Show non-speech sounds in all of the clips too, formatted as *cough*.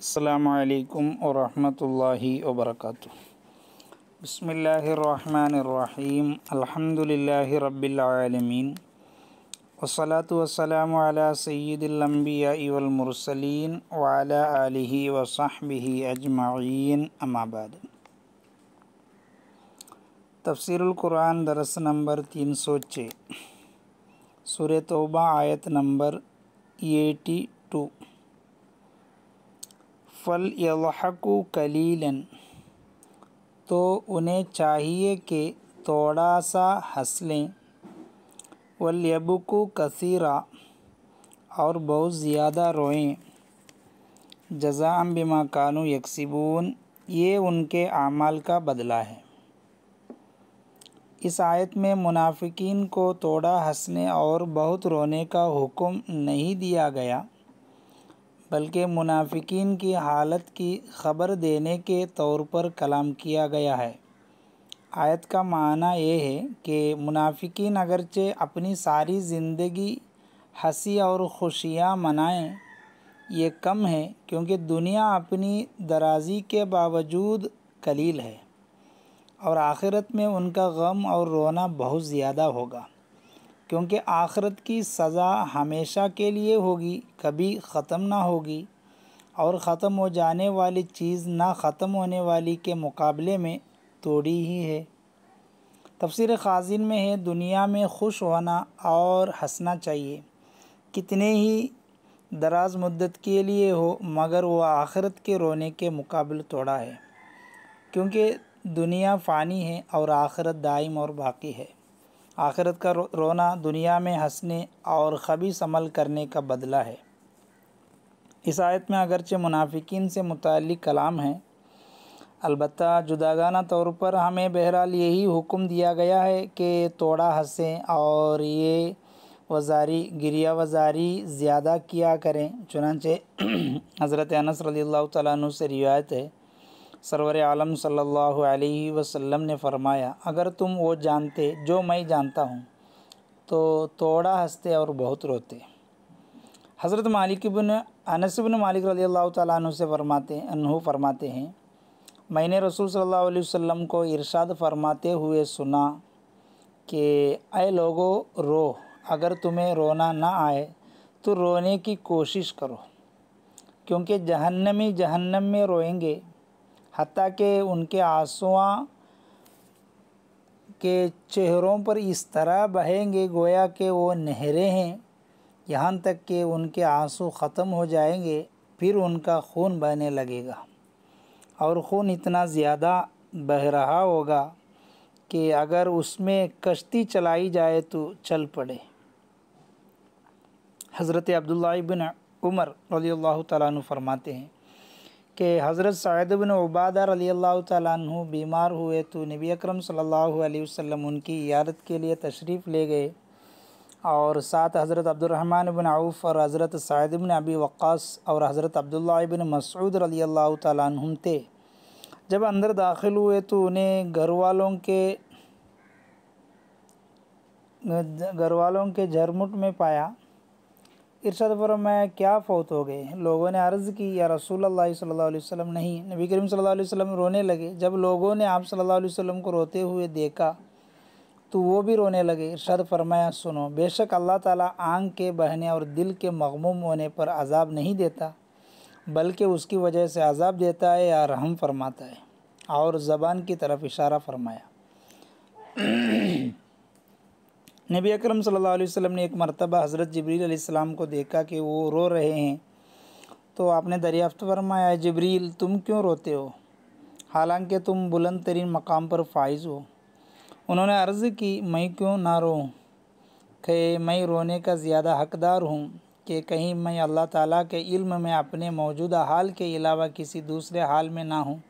अल्लाम वरहमतुल्लाहि वरक बसमीम अल्हम्दुलिल्लाहि रबीआलमीन आलमीन वसलातु वसलाम अला सय्यिदिलंबिया वल अजमाइन अमाबाद बाद दरस नंबर दरस नंबर छः सूरह तोबा आयत नंबर एटी टू फ़ल यलहकु कलीलन तो उन्हें चाहिए कि थोड़ा सा हंस लें वलयबकु कसीरा और बहुत ज़्यादा रोएं जजाम बिमा कानू यकसिबून ये उनके अमाल का बदला है इस आयत में मुनाफिकीन को थोड़ा हंसने और बहुत रोने का हुक्म नहीं दिया गया बल्कि मुनाफिकीन की हालत की ख़बर देने के तौर पर कलाम किया गया है आयत का माना यह है कि मुनाफिकीन अगरचे अपनी सारी ज़िंदगी हंसी और खुशियाँ मनाएं ये कम है क्योंकि दुनिया अपनी दराजी के बावजूद कलील है और आखिरत में उनका गम और रोना बहुत ज़्यादा होगा क्योंकि आखरत की सज़ा हमेशा के लिए होगी कभी ख़त्म ना होगी और ख़त्म हो जाने वाली चीज़ ना ख़त्म होने वाली के मुकाबले में थोड़ी ही है तफसर खाजिन में है दुनिया में खुश होना और हंसना चाहिए कितने ही दराज मुद्दत के लिए हो मगर वह आखरत के रोने के मुकाबले थोड़ा है क्योंकि दुनिया फ़ानी है और आखरत दायम और बाकी है आखिरत का रोना दुनिया में हंसने और खबी अमल करने का बदला है इस आयत में अगरचे मुनाफिकीन से मुतल कलाम है अलबत् जुदागाना तौर पर हमें बहरहाल यही हुक्म दिया गया है कि तोड़ा हंसें और ये वजारी गिरिया वजारी ज़्यादा किया करें चुनाचे *clears throat* हज़रत अनस रदी तु से रिवायत है सरवर आलम सल्लल्लाहु अलैहि वसल्लम ने फरमाया अगर तुम वो जानते जो मैं जानता हूँ तो थोड़ा हंसते और बहुत रोते हज़रत मालिक बिन अनस बिन मालिक रली अल्लाह तु से फरमाते अनहु फरमाते हैं मैंने रसूल सल्लल्लाहु अलैहि वसल्लम को इरशाद फरमाते हुए सुना कि अय लोगो रो अगर तुम्हें रोना ना आए तो रोने की कोशिश करो क्योंकि जहन्नमी जहन्नम में रोएंगे हती कि उनके आंसुओं के चेहरों पर इस तरह बहेंगे गोया कि वो नहरे हैं यहाँ तक कि उनके आंसू ख़त्म हो जाएंगे फिर उनका खून बहने लगेगा और खून इतना ज़्यादा बह रहा होगा कि अगर उसमें कश्ती चलाई जाए तो चल पड़े हज़रत अब्दुल्ला बिन उमर रली अल्लाह फरमाते हैं कि हज़रत सैद बिन उबादा रली अल्लाह तु बीमार हुए तो नबी अक्रम सल्हसम उनकी यादत के लिए तशरीफ़ ले गए और साथ हज़रत अब्दुलरहमान बिन आऊफ़ और हज़रत सैद बिन अबी वक़ास और हज़रत अब्दुल्ला बिन मसूद रली अल्लाह तुम थे जब अंदर दाखिल हुए तो उन्हें घर वालों के घर वालों के झरमुट में पाया इरशादपुर फरमाया क्या फ़ौत हो गए लोगों ने अर्ज़ की या रसूल अल्लाह सल्लल्लाहु अलैहि वसल्लम नहीं नबी करीम सल्लल्लाहु अलैहि वसल्लम रोने लगे जब लोगों ने आप सल्लल्लाहु अलैहि वसल्लम को रोते हुए देखा तो वो भी रोने लगे इरशाद फरमाया सुनो बेशक अल्लाह ताला आंख के बहने और दिल के मगमूम होने पर अजाब नहीं देता बल्कि उसकी वजह से अजाब देता है या रहम फरमाता है और ज़बान की तरफ इशारा फरमाया नबी अकरम सल्लल्लाहु अलैहि वसल्लम ने एक मरतबा हज़रत जबरील अलैहिस्सलाम को देखा कि वो रो रहे हैं तो आपने दरियाफ्त फरमाया जबरील तुम क्यों रोते हो हालांकि तुम बुलंद तरीन मकाम पर फाइज हो उन्होंने अर्ज़ की मैं क्यों ना रो कि मैं रोने का ज़्यादा हकदार हूँ कि कहीं मैं अल्लाह ताला के इल्म में अपने मौजूदा हाल के अलावा किसी दूसरे हाल में ना हूँ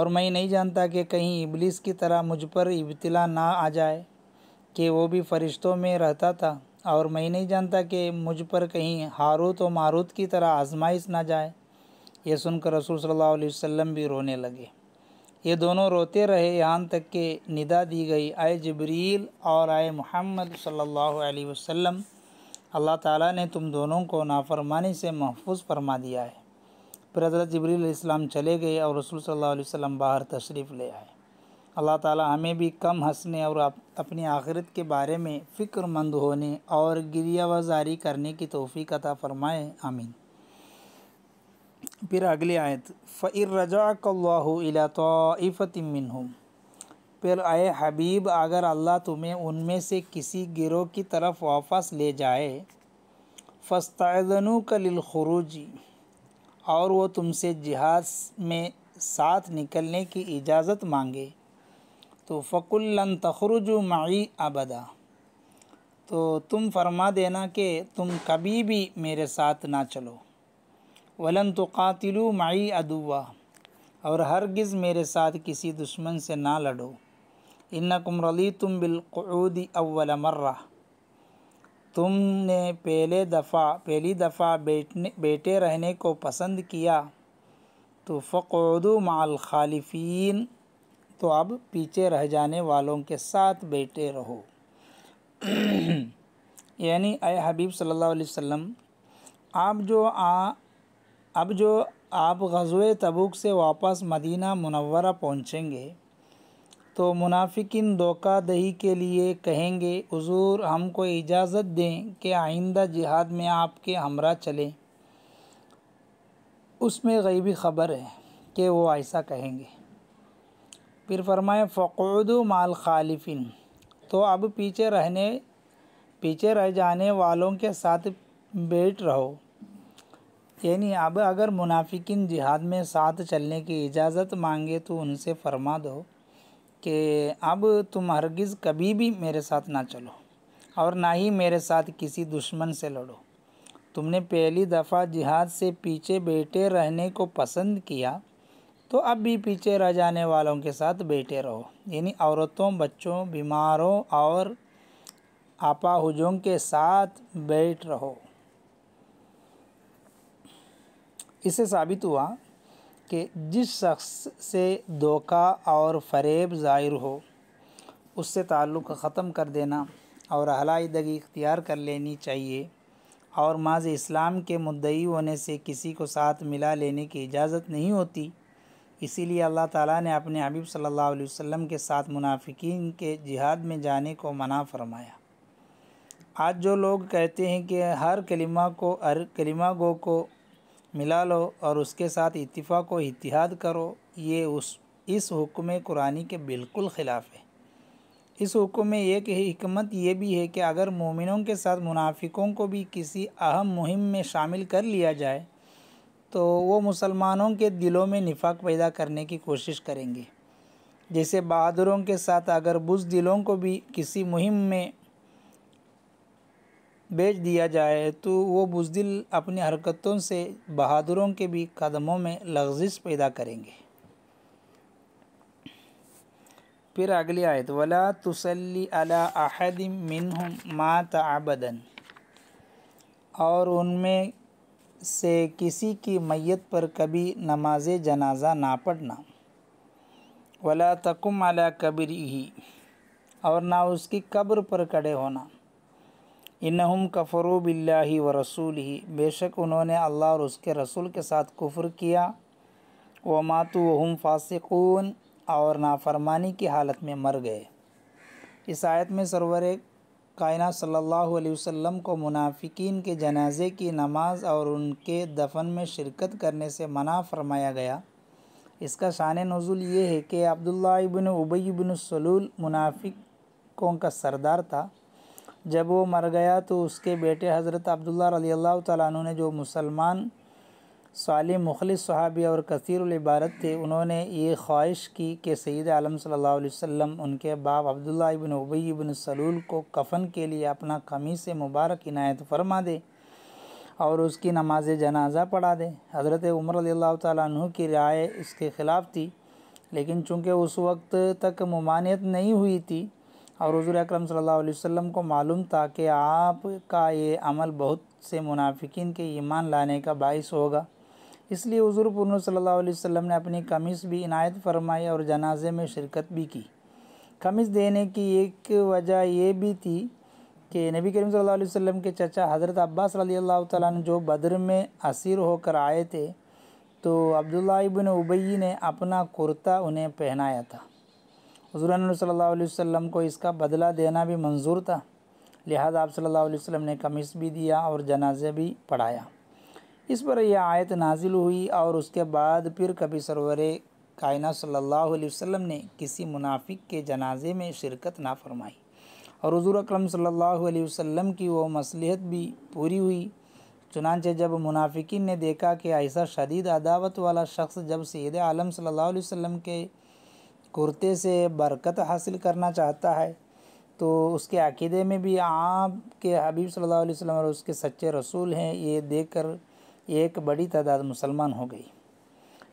और मैं नहीं जानता कि कहीं इबलिस की तरह मुझ पर इब्तला ना आ जाए कि वो भी फरिश्तों में रहता था और मैं नहीं जानता कि मुझ पर कहीं हारूत और मारूत की तरह आजमाइश ना जाए ये सुनकर रसूल सल्लल्लाहु अलैहि वसल्लम भी रोने लगे ये दोनों रोते रहे यहाँ तक के निदा दी गई आए जबरील और आए मोहम्मद सल्लल्लाहु अलैहि वसल्लम अल्लाह ताला ने तुम दोनों को नाफरमानी से महफूज फरमा दिया है फिर हज़रत जबरील इस्लाम चले गए और रसूल सल्लल्लाहु अलैहि वसल्लम बाहर तशरीफ़ ले आए अल्लाह ताला हमें भी कम हंसने और अपनी आखिरत के बारे में फ़िक्रमंद होने और गिरिया वजारी करने की तोहफ़ी कता फ़रमाए आमीन फिर अगली आयत फ़िर रजाकल्लाफ़तिमिन हूँ फिर आए हबीब अगर अल्लाह तुम्हें उनमें से किसी गिरोह की तरफ वापस ले जाए का कलखरूजी और वो तुमसे जिहाद में साथ निकलने की इजाज़त मांगे तो फ़कुल्लन तखरुजु मई अबदा तो तुम फरमा देना कि तुम कभी भी मेरे साथ ना चलो वलन तो कातिलु मई अदुआ और हरगिज़ मेरे साथ किसी दुश्मन से ना लड़ो इन्नकुम रली तुम बिलकूदी अव्वल मर्रा तुमने पहले दफ़ा पहली दफ़ा बैठने बैठे रहने को पसंद किया तो फ़कूदु माल खालिफीन तो अब पीछे रह जाने वालों के साथ बैठे रहो *clears throat* यानी अय हबीब सल्लल्लाहु अलैहि वसल्लम आप जो आ अब जो आप गजवे तबूक से वापस मदीना मुनवरा पहुँचेंगे तो मुनाफिकिन धोखा दही के लिए कहेंगे हजूर हमको इजाज़त दें कि आइंदा जिहाद में आपके हमरा चलें उसमें गैबी ख़बर है कि वो ऐसा कहेंगे फिर फरमाए फ़ुद माल खालिफिन तो अब पीछे रहने पीछे रह जाने वालों के साथ बैठ रहो यानी अब अगर मुनाफिकिन जिहाद में साथ चलने की इजाज़त मांगे तो उनसे फरमा दो कि अब तुम हरगिज़ कभी भी मेरे साथ ना चलो और ना ही मेरे साथ किसी दुश्मन से लड़ो तुमने पहली दफ़ा जिहाद से पीछे बैठे रहने को पसंद किया तो अब भी पीछे रह जाने वालों के साथ बैठे रहो यानी औरतों बच्चों बीमारों और आपाहुजों के साथ बैठ रहो इससे साबित हुआ कि जिस शख्स से धोखा और फरेब ज़ाहिर हो उससे ताल्लुक़ ख़त्म कर देना और अलादगी इख्तियार कर लेनी चाहिए और माज इस्लाम के मुद्दई होने से किसी को साथ मिला लेने की इजाज़त नहीं होती इसीलिए अल्लाह ताला ने अपने हबीब सल्लल्लाहु अलैहि वसल्लम के साथ मुनाफिकीन के जिहाद में जाने को मना फरमाया आज जो लोग कहते हैं कि हर कलिमा को हर कलिमा गो को मिला लो और उसके साथ इतफ़ा को इतिहाद करो ये उस इस हुक्म कुरानी के बिल्कुल ख़िलाफ़ है इस हुक्म में एक हमत ये भी है कि अगर मोमिनों के साथ मुनाफिकों को भी किसी अहम मुहिम में शामिल कर लिया जाए तो वो मुसलमानों के दिलों में निफाक पैदा करने की कोशिश करेंगे जैसे बहादुरों के साथ अगर बुजदिलों को भी किसी मुहिम में बेच दिया जाए तो वो बुजदिल अपनी हरकतों से बहादुरों के भी कदमों में लफ्जिश पैदा करेंगे फिर अगली आयत वला तुसली अला अहद मिनहुम मात आबदन और उनमें से किसी की मैत पर कभी नमाज जनाजा ना पढ़ना वला तकुम अला कबरी ही और ना उसकी कब्र पर कड़े होना इनहम कफ़रू बिल्ला व रसूल ही बेशक उन्होंने अल्लाह और उसके रसूल के साथ कुफ्र किया व मातु वहम फासिकून और नाफरमानी की हालत में मर गए इस आयत में सरवर कायना सल्लल्लाहु अलैहि वसल्लम को मुनाफिकीन के जनाजे की नमाज और उनके दफन में शिरकत करने से मना फरमाया गया इसका शान नज़ुल ये है कि अब्दुल्ला इबन उबई सलूल मुनाफिकों का सरदार था जब वो मर गया तो उसके बेटे हज़रत अब्दुल्ला रली अल्लाह तु ने जो मुसलमान सालिम मुखलिस सहाबी और कसीर इबारत थे उन्होंने ये ख्वाहिश की कि सईद आलम सल्ला अलैहि उनके बाप अब्दुल्ला इबन उबई इबन सलूल को कफन के लिए अपना कमी से मुबारक इनायत फरमा दे और उसकी नमाज जनाजा पढ़ा दे हज़रत उम्र तु की राय इसके ख़िलाफ़ थी लेकिन चूँकि उस वक्त तक ममानियत नहीं हुई थी और हजूर अक्रम सल्लल्लाहु को मालूम था कि आपका ये अमल बहुत से मुनाफिक के ईमान लाने का बायस होगा इसलिए हजूर पुनू सल्ला वसम ने अपनी कमीज़ भी इनायत फरमाई और जनाजे में शिरकत भी की कमीज़ देने की एक वजह ये भी थी कि नबी करीम सल्लल्लाहु के चचा हज़रत अब्बास ने जो बद्र में असीर होकर आए थे तो अब्दुल्ला इबन उबई ने अपना कुर्ता उन्हें पहनाया था हजूर सल्ला को इसका बदला देना भी मंजूर था लिहाजा आप सल्ला वसम ने कमीज़ भी दिया और जनाजे भी पढ़ाया इस पर यह आयत नाजिल हुई और उसके बाद फिर कभी सरवर कायना सल्लल्लाहु वसम ने किसी मुनाफिक के जनाजे में शिरकत ना फरमाई और हजूर अक्रम सल्लल्लाहु की वो मसलहत भी पूरी हुई चुनानचे जब मुनाफिकी ने देखा कि ऐसा शदीद अदावत वाला शख्स जब सैद आलम सल्ला वसम के कुर्ते से बरकत हासिल करना चाहता है तो उसके अकीदे में भी आप के हबीब सल्ला वसम और उसके सच्चे रसूल हैं ये देख कर एक बड़ी तादाद मुसलमान हो गई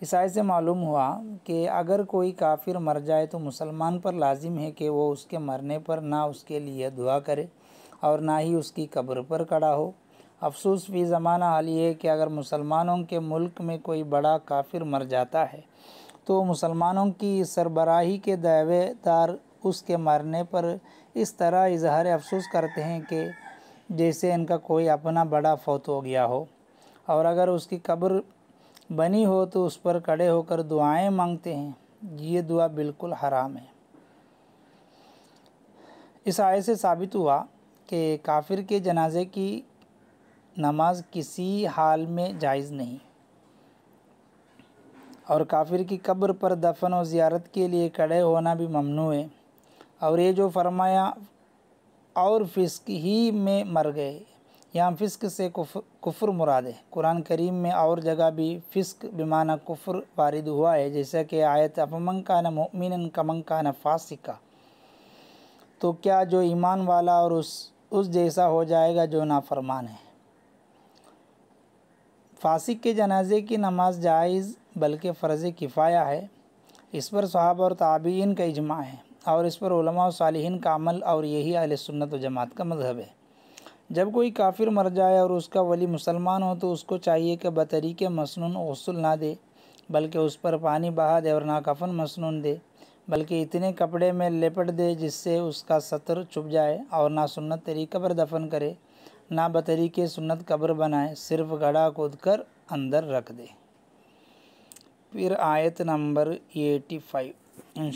ईसाई से मालूम हुआ कि अगर कोई काफिर मर जाए तो मुसलमान पर लाजिम है कि वो उसके मरने पर ना उसके लिए दुआ करे और ना ही उसकी कब्र पर खड़ा हो अफसोस भी ज़माना हाल ये है कि अगर मुसलमानों के मुल्क में कोई बड़ा काफिर मर जाता है तो मुसलमानों की सरबराही के दावेदार उसके मरने पर इस तरह इजहार अफसोस करते हैं कि जैसे इनका कोई अपना बड़ा फौत हो गया हो और अगर उसकी कब्र बनी हो तो उस पर खड़े होकर दुआएं मांगते हैं ये दुआ बिल्कुल हराम है इस आय से साबित हुआ कि काफिर के जनाजे की नमाज किसी हाल में जायज़ नहीं और काफिर की कब्र पर दफन और ज़ियारत के लिए खड़े होना भी ममनू है और ये जो फरमाया और फिस्क ही में मर गए यहाँ फ़िस्क से कुफ, कुफर मुराद है कुरान करीम में और जगह भी फ़िस्क बेमाना कुफर वारिद हुआ है जैसा कि आयत का कान मोमिन का न फासिका तो क्या जो ईमान वाला और उस उस जैसा हो जाएगा जो नाफरमान है फासिक के जनाजे की नमाज जायज़ बल्कि फ़र्ज़ किफ़ाया है इस पर सहाब और ताबीन का इजमा है और इस पर उलमा सालहन का अमल और यही अलसन्नत जमात का मज़हब है जब कोई काफिर मर जाए और उसका वली मुसलमान हो तो उसको चाहिए कि के मसनून गसल ना दे बल्कि उस पर पानी बहा दे और नाकफन मसनून दे बल्कि इतने कपड़े में लेपट दे जिससे उसका सतर छुप जाए और ना सुन्नत तरीक़े पर दफन करे ना के सुन्नत कब्र बनाए सिर्फ घड़ा कूद कर अंदर रख दे फिर आयत नंबर एटी फाइव इन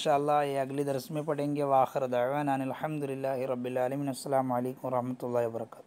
ये अगले दरस में पढ़ेंगे वाखर दावान अलहमदिल्ला रबीआलमिन अल्लाम वरहमल वर्का